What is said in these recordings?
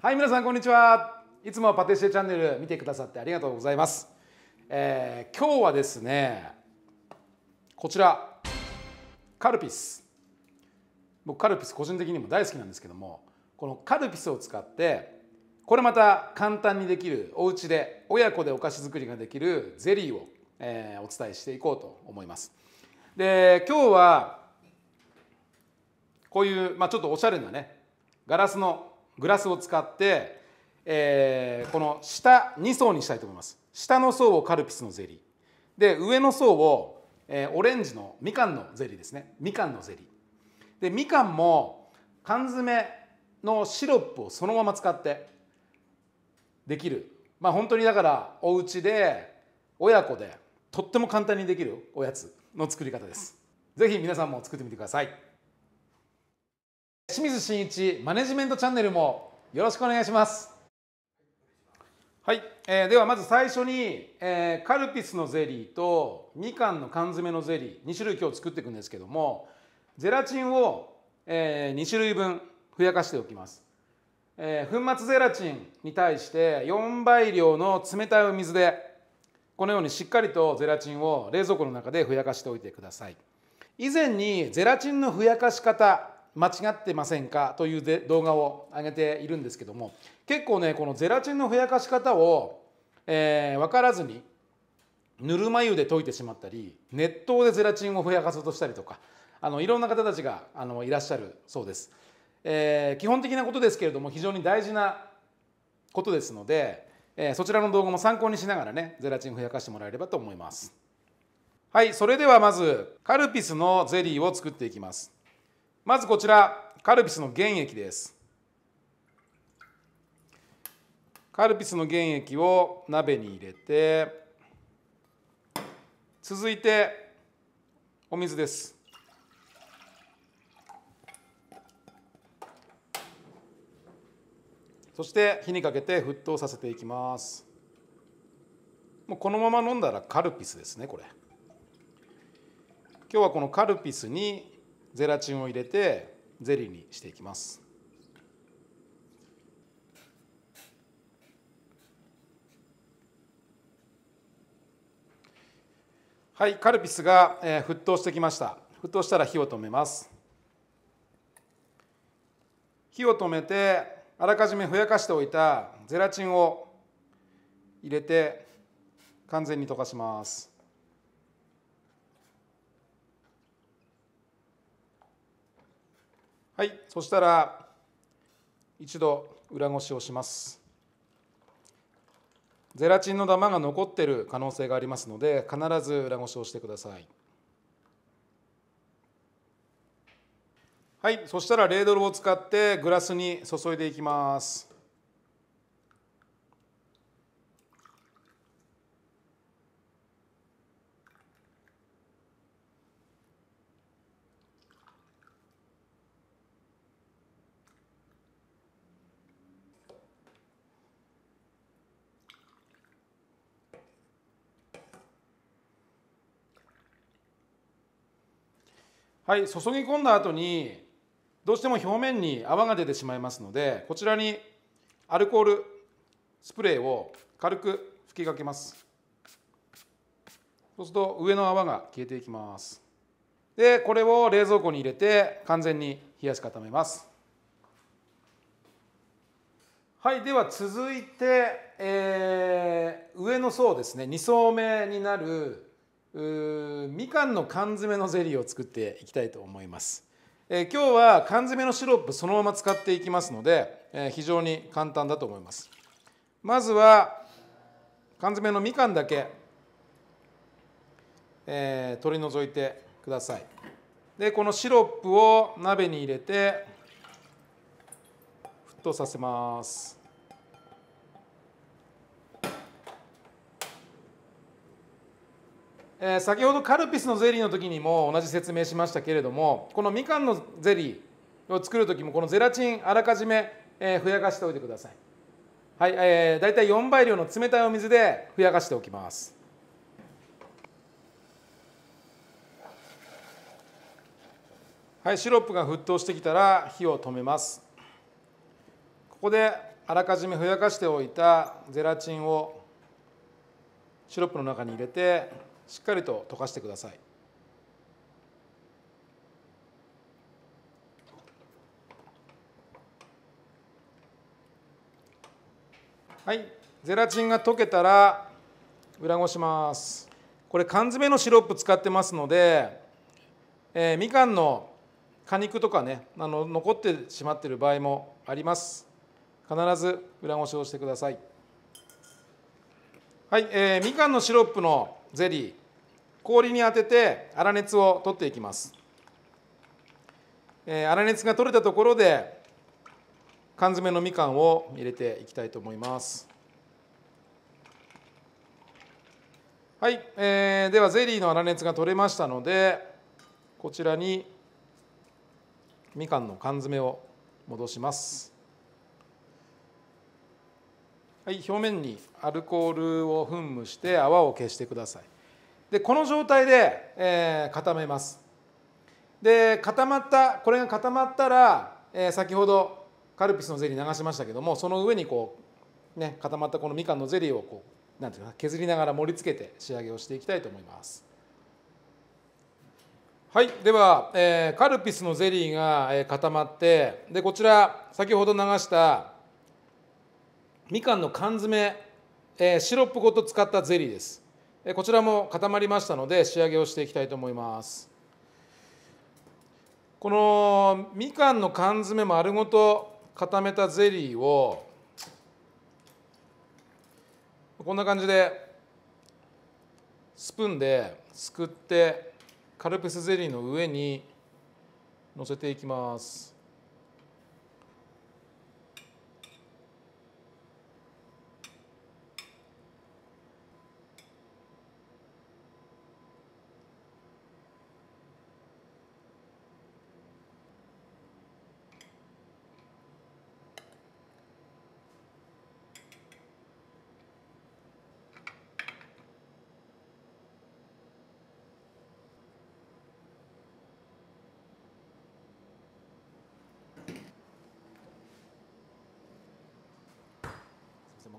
はい皆さんこんにちはいつもパティシエチャンネル見てくださってありがとうございます、えー、今日はですねこちらカルピス僕カルピス個人的にも大好きなんですけどもこのカルピスを使ってこれまた簡単にできるお家で親子でお菓子作りができるゼリーを、えー、お伝えしていこうと思いますで今日はこういう、まあ、ちょっとおしゃれなねガラスのグラスを使って、えー、この下2層にしたいと思います下の層をカルピスのゼリーで上の層を、えー、オレンジのみかんのゼリーですねみかんのゼリーでみかんも缶詰のシロップをそのまま使ってできるまあ本当にだからお家で親子でとっても簡単にできるおやつの作り方です。ぜひ皆さんも作ってみてください。清水真一マネジメントチャンネルもよろしくお願いします。はい、えー、ではまず最初に、えー、カルピスのゼリーとみかんの缶詰のゼリー2種類今日作っていくんですけどもゼラチンを、えー、2種類分ふやかしておきます、えー、粉末ゼラチンに対して4倍量の冷たいお水でこのようにしっかりとゼラチンを冷蔵庫の中でふやかしておいてください以前にゼラチンのふやかし方間違ってませんかという動画を上げているんですけども結構ねこのゼラチンのふやかし方を、えー、分からずにぬるま湯で溶いてしまったり熱湯でゼラチンをふやかそうとしたりとかあのいろんな方たちがあのいらっしゃるそうです、えー、基本的なことですけれども非常に大事なことですので、えー、そちらの動画も参考にしながらねゼラチンふやかしてもらえればと思いますはいそれではまずカルピスのゼリーを作っていきますまずこちらカルピスの原液ですカルピスの原液を鍋に入れて続いてお水ですそして火にかけて沸騰させていきますもうこのまま飲んだらカルピスですねこれ今日はこのカルピスにゼラチンを入れてゼリーにしていきますはいカルピスが、えー、沸騰してきました沸騰したら火を止めます火を止めてあらかじめふやかしておいたゼラチンを入れて完全に溶かしますはいそしたら一度裏ごしをしますゼラチンのダマが残ってる可能性がありますので必ず裏ごしをしてくださいはいそしたらレードルを使ってグラスに注いでいきますはい注ぎ込んだ後にどうしても表面に泡が出てしまいますのでこちらにアルコールスプレーを軽く吹きかけますそうすると上の泡が消えていきますでこれを冷蔵庫に入れて完全に冷やし固めますはいでは続いて、えー、上の層ですね2層目になるみかんの缶詰のゼリーを作っていきたいと思います、えー、今日は缶詰のシロップそのまま使っていきますので、えー、非常に簡単だと思いますまずは缶詰のみかんだけ、えー、取り除いてくださいでこのシロップを鍋に入れて沸騰させますえー、先ほどカルピスのゼリーの時にも同じ説明しましたけれどもこのみかんのゼリーを作る時もこのゼラチンあらかじめ、えー、ふやかしておいてくださいはい、えー、大体4倍量の冷たいお水でふやかしておきますはい、シロップが沸騰してきたら火を止めますここであらかじめふやかしておいたゼラチンをシロップの中に入れてしっかりと溶かしてくださいはいゼラチンが溶けたら裏ごしますこれ缶詰のシロップ使ってますので、えー、みかんの果肉とかねあの残ってしまってる場合もあります必ず裏ごしをしてくださいはい、えー、みかんのシロップのゼリー氷に当てて粗熱を取っていきます、えー、粗熱が取れたところで缶詰のみかんを入れていきたいと思いますはい、えー、ではゼリーの粗熱が取れましたのでこちらにみかんの缶詰を戻しますはい、表面にアルコールを噴霧して泡を消してくださいでこの状態で、えー、固めますで固まったこれが固まったら、えー、先ほどカルピスのゼリー流しましたけどもその上にこう、ね、固まったこのみかんのゼリーをこうなんていうか削りながら盛り付けて仕上げをしていきたいと思いますはいでは、えー、カルピスのゼリーが、え固まってでこちら先ほど流したみかんの缶詰、えシロップごと使ったゼリーですこちらも固まりましたので仕上げをしていきたいと思いますこのみかんの缶詰丸ごと固めたゼリーをこんな感じでスプーンですくってカルピスゼリーの上にのせていきます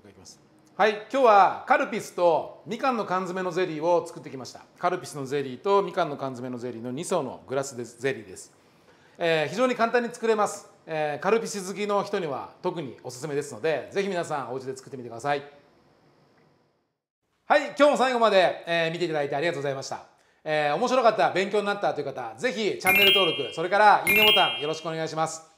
う一回いきますはい今日はカルピスとみかんの缶詰のゼリーを作ってきましたカルピスのゼリーとみかんの缶詰のゼリーの2層のグラスでゼリーです、えー、非常に簡単に作れます、えー、カルピス好きの人には特におすすめですのでぜひ皆さんお家で作ってみてくださいはい今日も最後まで、えー、見ていただいてありがとうございましたえー、面白かった勉強になったという方ぜひチャンネル登録それからいいねボタンよろしくお願いします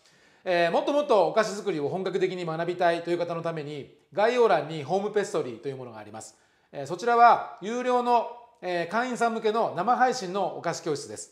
えー、もっともっとお菓子作りを本格的に学びたいという方のために概要欄にホームペストリーというものがあります、えー、そちらは有料の、えー、会員さん向けの生配信のお菓子教室です